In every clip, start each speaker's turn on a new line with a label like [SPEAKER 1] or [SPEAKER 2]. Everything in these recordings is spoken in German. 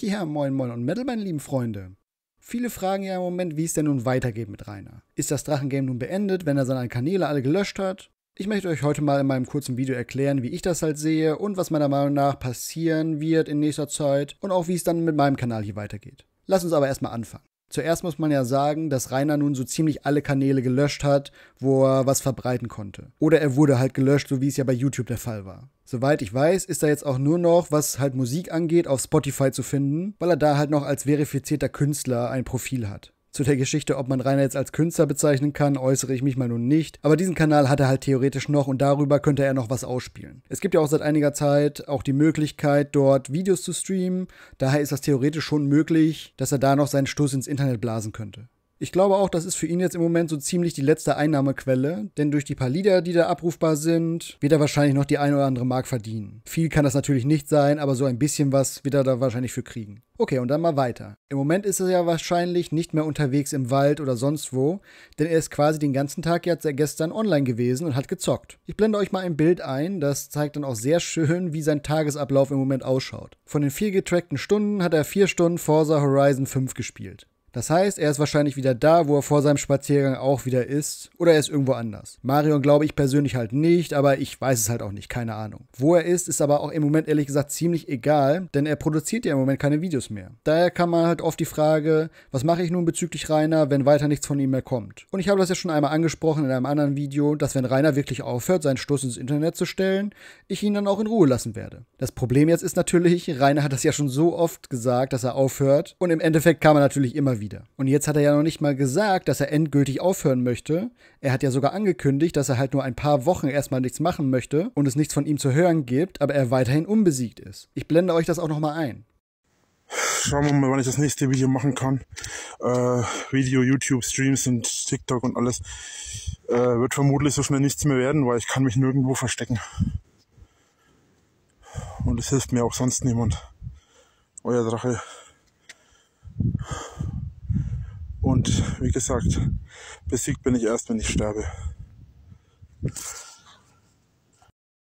[SPEAKER 1] Ja, moin moin und Metal, meine lieben Freunde. Viele fragen ja im Moment, wie es denn nun weitergeht mit Rainer. Ist das Drachengame nun beendet, wenn er seine Kanäle alle gelöscht hat? Ich möchte euch heute mal in meinem kurzen Video erklären, wie ich das halt sehe und was meiner Meinung nach passieren wird in nächster Zeit und auch wie es dann mit meinem Kanal hier weitergeht. Lass uns aber erstmal anfangen. Zuerst muss man ja sagen, dass Rainer nun so ziemlich alle Kanäle gelöscht hat, wo er was verbreiten konnte. Oder er wurde halt gelöscht, so wie es ja bei YouTube der Fall war. Soweit ich weiß, ist er jetzt auch nur noch, was halt Musik angeht, auf Spotify zu finden, weil er da halt noch als verifizierter Künstler ein Profil hat. Zu der Geschichte, ob man Rainer jetzt als Künstler bezeichnen kann, äußere ich mich mal nun nicht. Aber diesen Kanal hat er halt theoretisch noch und darüber könnte er noch was ausspielen. Es gibt ja auch seit einiger Zeit auch die Möglichkeit, dort Videos zu streamen. Daher ist das theoretisch schon möglich, dass er da noch seinen Stoß ins Internet blasen könnte. Ich glaube auch, das ist für ihn jetzt im Moment so ziemlich die letzte Einnahmequelle, denn durch die paar Lieder, die da abrufbar sind, wird er wahrscheinlich noch die ein oder andere Mark verdienen. Viel kann das natürlich nicht sein, aber so ein bisschen was wird er da wahrscheinlich für kriegen. Okay, und dann mal weiter. Im Moment ist er ja wahrscheinlich nicht mehr unterwegs im Wald oder sonst wo, denn er ist quasi den ganzen Tag jetzt gestern online gewesen und hat gezockt. Ich blende euch mal ein Bild ein, das zeigt dann auch sehr schön, wie sein Tagesablauf im Moment ausschaut. Von den vier getrackten Stunden hat er vier Stunden Forza Horizon 5 gespielt. Das heißt, er ist wahrscheinlich wieder da, wo er vor seinem Spaziergang auch wieder ist. Oder er ist irgendwo anders. Marion glaube ich persönlich halt nicht, aber ich weiß es halt auch nicht. Keine Ahnung. Wo er ist, ist aber auch im Moment ehrlich gesagt ziemlich egal, denn er produziert ja im Moment keine Videos mehr. Daher kann man halt oft die Frage, was mache ich nun bezüglich Rainer, wenn weiter nichts von ihm mehr kommt? Und ich habe das ja schon einmal angesprochen in einem anderen Video, dass wenn Rainer wirklich aufhört, seinen Stoß ins Internet zu stellen, ich ihn dann auch in Ruhe lassen werde. Das Problem jetzt ist natürlich, Rainer hat das ja schon so oft gesagt, dass er aufhört. Und im Endeffekt kam er natürlich immer wieder wieder. Und jetzt hat er ja noch nicht mal gesagt, dass er endgültig aufhören möchte. Er hat ja sogar angekündigt, dass er halt nur ein paar Wochen erstmal nichts machen möchte und es nichts von ihm zu hören gibt, aber er weiterhin unbesiegt ist. Ich blende euch das auch nochmal ein. Schauen wir mal, wann ich das nächste Video machen kann. Äh, Video, YouTube, Streams und TikTok und alles äh, wird vermutlich so schnell nichts mehr werden, weil ich kann mich nirgendwo verstecken. Und es hilft mir auch sonst niemand. Euer Drache. Und wie gesagt, besiegt bin ich erst, wenn ich sterbe.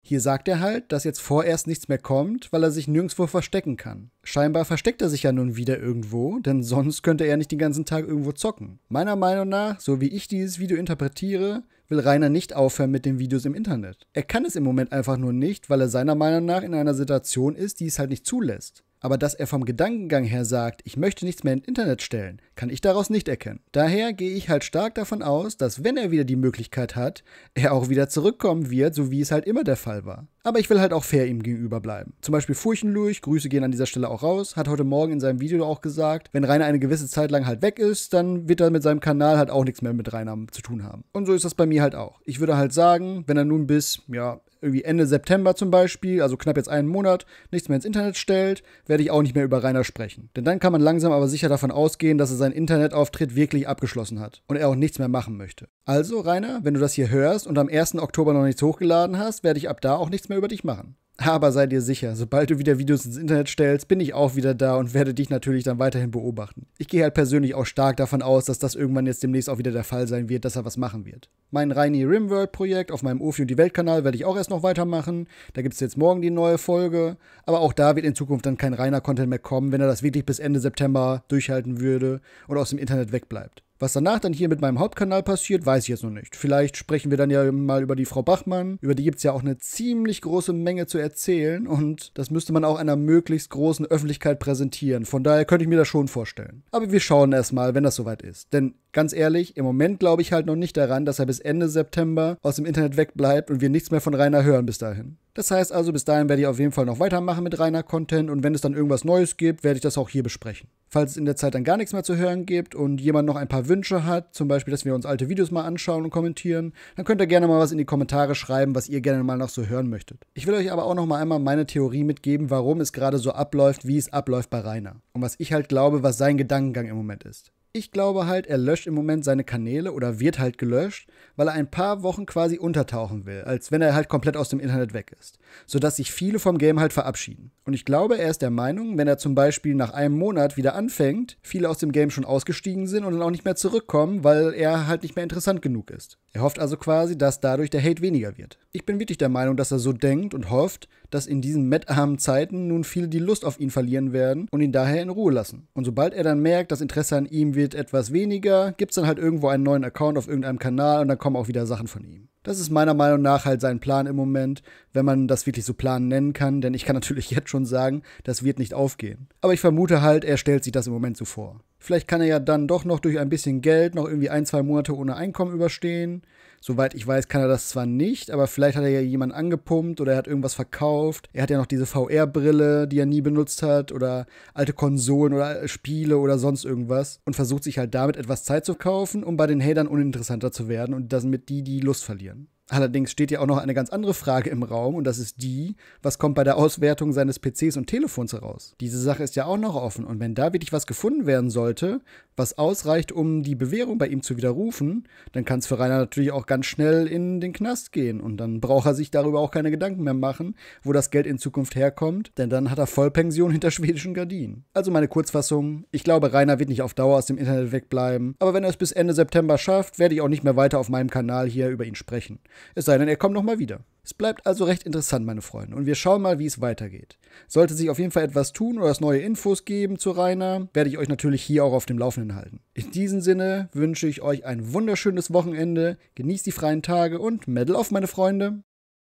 [SPEAKER 1] Hier sagt er halt, dass jetzt vorerst nichts mehr kommt, weil er sich nirgendwo verstecken kann. Scheinbar versteckt er sich ja nun wieder irgendwo, denn sonst könnte er nicht den ganzen Tag irgendwo zocken. Meiner Meinung nach, so wie ich dieses Video interpretiere, will Rainer nicht aufhören mit den Videos im Internet. Er kann es im Moment einfach nur nicht, weil er seiner Meinung nach in einer Situation ist, die es halt nicht zulässt aber dass er vom Gedankengang her sagt, ich möchte nichts mehr ins Internet stellen, kann ich daraus nicht erkennen. Daher gehe ich halt stark davon aus, dass wenn er wieder die Möglichkeit hat, er auch wieder zurückkommen wird, so wie es halt immer der Fall war. Aber ich will halt auch fair ihm gegenüber bleiben. Zum Beispiel Furchenlurch, Grüße gehen an dieser Stelle auch raus, hat heute Morgen in seinem Video auch gesagt, wenn Rainer eine gewisse Zeit lang halt weg ist, dann wird er mit seinem Kanal halt auch nichts mehr mit Rainer zu tun haben. Und so ist das bei mir halt auch. Ich würde halt sagen, wenn er nun bis, ja, irgendwie Ende September zum Beispiel, also knapp jetzt einen Monat, nichts mehr ins Internet stellt, werde ich auch nicht mehr über Rainer sprechen. Denn dann kann man langsam aber sicher davon ausgehen, dass er seinen Internetauftritt wirklich abgeschlossen hat und er auch nichts mehr machen möchte. Also, Rainer, wenn du das hier hörst und am 1. Oktober noch nichts hochgeladen hast, werde ich ab da auch nichts mehr über dich machen. Aber sei dir sicher, sobald du wieder Videos ins Internet stellst, bin ich auch wieder da und werde dich natürlich dann weiterhin beobachten. Ich gehe halt persönlich auch stark davon aus, dass das irgendwann jetzt demnächst auch wieder der Fall sein wird, dass er was machen wird. Mein Reini Rimworld Projekt auf meinem Ofi und die Weltkanal werde ich auch erst noch weitermachen. Da gibt es jetzt morgen die neue Folge. Aber auch da wird in Zukunft dann kein reiner Content mehr kommen, wenn er das wirklich bis Ende September durchhalten würde und aus dem Internet wegbleibt. Was danach dann hier mit meinem Hauptkanal passiert, weiß ich jetzt noch nicht. Vielleicht sprechen wir dann ja mal über die Frau Bachmann. Über die gibt es ja auch eine ziemlich große Menge zu erzählen und das müsste man auch einer möglichst großen Öffentlichkeit präsentieren. Von daher könnte ich mir das schon vorstellen. Aber wir schauen erst mal, wenn das soweit ist. Denn ganz ehrlich, im Moment glaube ich halt noch nicht daran, dass er bis Ende September aus dem Internet wegbleibt und wir nichts mehr von Rainer hören bis dahin. Das heißt also, bis dahin werde ich auf jeden Fall noch weitermachen mit Rainer Content und wenn es dann irgendwas Neues gibt, werde ich das auch hier besprechen. Falls es in der Zeit dann gar nichts mehr zu hören gibt und jemand noch ein paar Wünsche hat, zum Beispiel, dass wir uns alte Videos mal anschauen und kommentieren, dann könnt ihr gerne mal was in die Kommentare schreiben, was ihr gerne mal noch so hören möchtet. Ich will euch aber auch noch mal einmal meine Theorie mitgeben, warum es gerade so abläuft, wie es abläuft bei Rainer und was ich halt glaube, was sein Gedankengang im Moment ist. Ich glaube halt, er löscht im Moment seine Kanäle oder wird halt gelöscht, weil er ein paar Wochen quasi untertauchen will, als wenn er halt komplett aus dem Internet weg ist. Sodass sich viele vom Game halt verabschieden. Und ich glaube, er ist der Meinung, wenn er zum Beispiel nach einem Monat wieder anfängt, viele aus dem Game schon ausgestiegen sind und dann auch nicht mehr zurückkommen, weil er halt nicht mehr interessant genug ist. Er hofft also quasi, dass dadurch der Hate weniger wird. Ich bin wirklich der Meinung, dass er so denkt und hofft, dass in diesen mettarmen Zeiten nun viele die Lust auf ihn verlieren werden und ihn daher in Ruhe lassen. Und sobald er dann merkt, das Interesse an ihm wird etwas weniger, gibt es dann halt irgendwo einen neuen Account auf irgendeinem Kanal und dann kommen auch wieder Sachen von ihm. Das ist meiner Meinung nach halt sein Plan im Moment, wenn man das wirklich so Plan nennen kann, denn ich kann natürlich jetzt schon sagen, das wird nicht aufgehen. Aber ich vermute halt, er stellt sich das im Moment so vor. Vielleicht kann er ja dann doch noch durch ein bisschen Geld noch irgendwie ein, zwei Monate ohne Einkommen überstehen. Soweit ich weiß, kann er das zwar nicht, aber vielleicht hat er ja jemanden angepumpt oder er hat irgendwas verkauft. Er hat ja noch diese VR-Brille, die er nie benutzt hat oder alte Konsolen oder Spiele oder sonst irgendwas und versucht sich halt damit etwas Zeit zu kaufen, um bei den Hatern uninteressanter zu werden und damit die die Lust verlieren. Allerdings steht ja auch noch eine ganz andere Frage im Raum und das ist die, was kommt bei der Auswertung seines PCs und Telefons heraus? Diese Sache ist ja auch noch offen und wenn da wirklich was gefunden werden sollte, was ausreicht, um die Bewährung bei ihm zu widerrufen, dann kann es für Rainer natürlich auch ganz schnell in den Knast gehen und dann braucht er sich darüber auch keine Gedanken mehr machen, wo das Geld in Zukunft herkommt, denn dann hat er Vollpension hinter schwedischen Gardinen. Also meine Kurzfassung, ich glaube, Rainer wird nicht auf Dauer aus dem Internet wegbleiben, aber wenn er es bis Ende September schafft, werde ich auch nicht mehr weiter auf meinem Kanal hier über ihn sprechen. Es sei denn, er kommt nochmal wieder. Es bleibt also recht interessant, meine Freunde, und wir schauen mal, wie es weitergeht. Sollte sich auf jeden Fall etwas tun oder es neue Infos geben zu Rainer, werde ich euch natürlich hier auch auf dem Laufenden halten. In diesem Sinne wünsche ich euch ein wunderschönes Wochenende, genießt die freien Tage und Medal auf, meine Freunde!